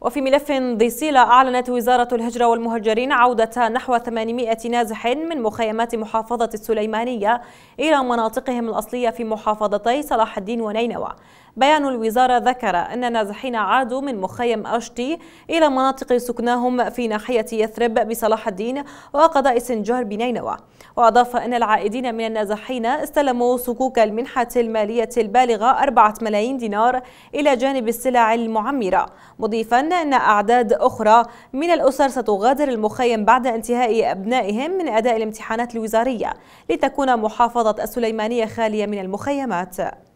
وفي ملف ذي أعلنت وزارة الهجرة والمهجرين عودة نحو 800 نازح من مخيمات محافظة السليمانية إلى مناطقهم الأصلية في محافظتي صلاح الدين ونينوى بيان الوزارة ذكر أن نازحين عادوا من مخيم أشتي إلى مناطق سكناهم في ناحية يثرب بصلاح الدين وقضاء سنجار بنينوى وأضاف أن العائدين من النازحين استلموا صكوك المنحة المالية البالغة 4 ملايين دينار إلى جانب السلع المعمرة مضيفا أن أعداد أخرى من الأسر ستغادر المخيم بعد انتهاء أبنائهم من أداء الامتحانات الوزارية لتكون محافظة السليمانية خالية من المخيمات